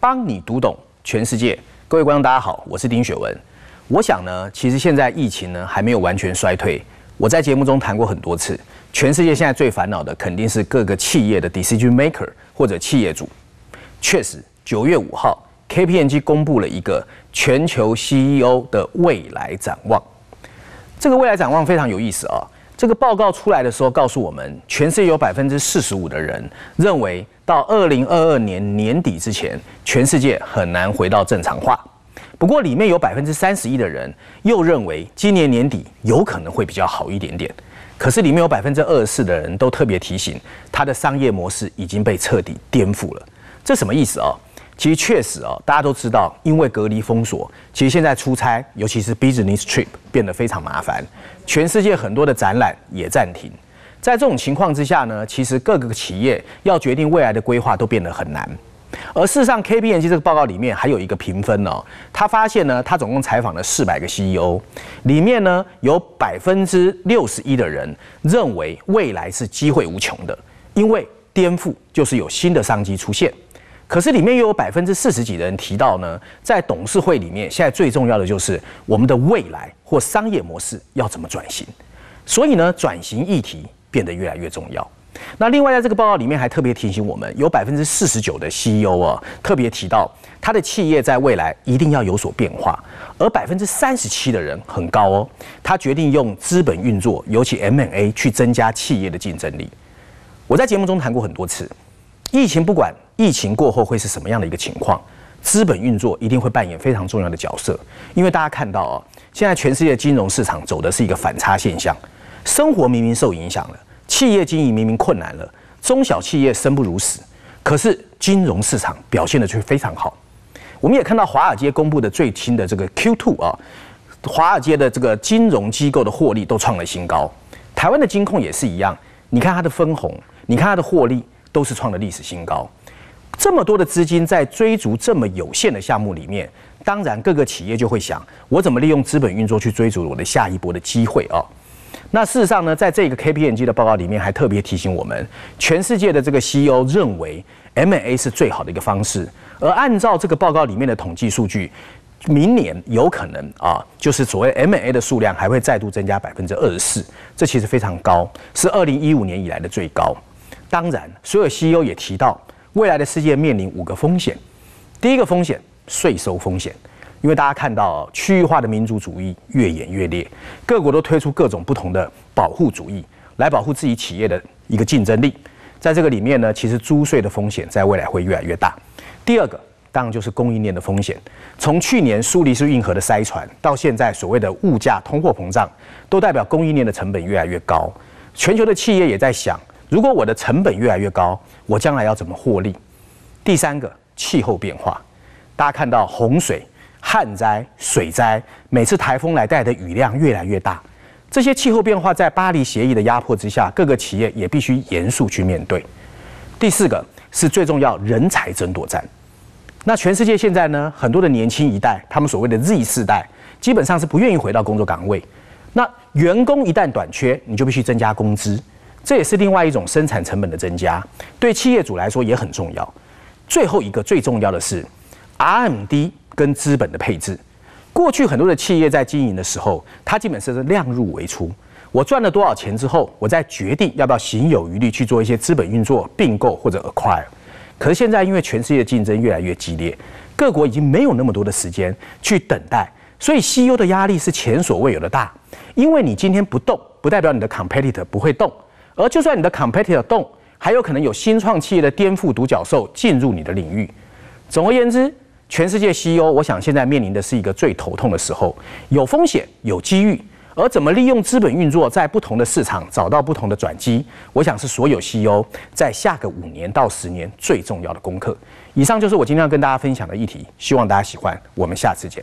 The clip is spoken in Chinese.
帮你读懂全世界，各位观众，大家好，我是丁雪文。我想呢，其实现在疫情呢还没有完全衰退。我在节目中谈过很多次，全世界现在最烦恼的肯定是各个企业的 decision maker 或者企业主。确实，九月五号，KPMG 公布了一个全球 CEO 的未来展望。这个未来展望非常有意思啊。这个报告出来的时候，告诉我们，全世界有百分之四十五的人认为，到二零二二年年底之前，全世界很难回到正常化。不过，里面有百分之三十一的人又认为，今年年底有可能会比较好一点点。可是，里面有百分之二十四的人都特别提醒，他的商业模式已经被彻底颠覆了。这什么意思啊？其实确实啊，大家都知道，因为隔离封锁，其实现在出差，尤其是 business trip 变得非常麻烦。全世界很多的展览也暂停。在这种情况之下呢，其实各个企业要决定未来的规划都变得很难。而事实上，KPMG 这个报告里面还有一个评分哦，他发现呢，他总共采访了四百个 CEO，里面呢有百分之六十一的人认为未来是机会无穷的，因为颠覆就是有新的商机出现。可是里面又有百分之四十几的人提到呢，在董事会里面，现在最重要的就是我们的未来或商业模式要怎么转型，所以呢，转型议题变得越来越重要。那另外在这个报告里面还特别提醒我们，有百分之四十九的 CEO 啊特别提到他的企业在未来一定要有所变化，而百分之三十七的人很高哦，他决定用资本运作，尤其 M&A 去增加企业的竞争力。我在节目中谈过很多次，疫情不管。疫情过后会是什么样的一个情况？资本运作一定会扮演非常重要的角色，因为大家看到啊，现在全世界金融市场走的是一个反差现象，生活明明受影响了，企业经营明明困难了，中小企业生不如死，可是金融市场表现的却非常好。我们也看到华尔街公布的最新的这个 Q2 啊，华尔街的这个金融机构的获利都创了新高，台湾的金控也是一样，你看它的分红，你看它的获利都是创了历史新高。这么多的资金在追逐这么有限的项目里面，当然各个企业就会想我怎么利用资本运作去追逐我的下一波的机会啊。那事实上呢，在这个 KPMG 的报告里面还特别提醒我们，全世界的这个 CEO 认为 MA 是最好的一个方式。而按照这个报告里面的统计数据，明年有可能啊，就是所谓 MA 的数量还会再度增加百分之二十四，这其实非常高，是二零一五年以来的最高。当然，所有 CEO 也提到。未来的世界面临五个风险，第一个风险税收风险，因为大家看到区域化的民族主义越演越烈，各国都推出各种不同的保护主义来保护自己企业的一个竞争力，在这个里面呢，其实租税的风险在未来会越来越大。第二个当然就是供应链的风险，从去年苏黎世运河的塞船到现在所谓的物价通货膨胀，都代表供应链的成本越来越高，全球的企业也在想。如果我的成本越来越高，我将来要怎么获利？第三个，气候变化，大家看到洪水、旱灾、水灾，每次台风来带的雨量越来越大，这些气候变化在巴黎协议的压迫之下，各个企业也必须严肃去面对。第四个是最重要，人才争夺战。那全世界现在呢，很多的年轻一代，他们所谓的 Z 世代，基本上是不愿意回到工作岗位。那员工一旦短缺，你就必须增加工资。这也是另外一种生产成本的增加，对企业主来说也很重要。最后一个最重要的是 R M D 跟资本的配置。过去很多的企业在经营的时候，它基本是量入为出。我赚了多少钱之后，我再决定要不要行有余力去做一些资本运作、并购或者 acquire。可是现在，因为全世界竞争越来越激烈，各国已经没有那么多的时间去等待，所以 C U 的压力是前所未有的大。因为你今天不动，不代表你的 competitor 不会动。而就算你的 competitor 动，还有可能有新创企业的颠覆独角兽进入你的领域。总而言之，全世界 CEO 我想现在面临的是一个最头痛的时候，有风险有机遇，而怎么利用资本运作在不同的市场找到不同的转机，我想是所有 CEO 在下个五年到十年最重要的功课。以上就是我今天要跟大家分享的议题，希望大家喜欢，我们下次见。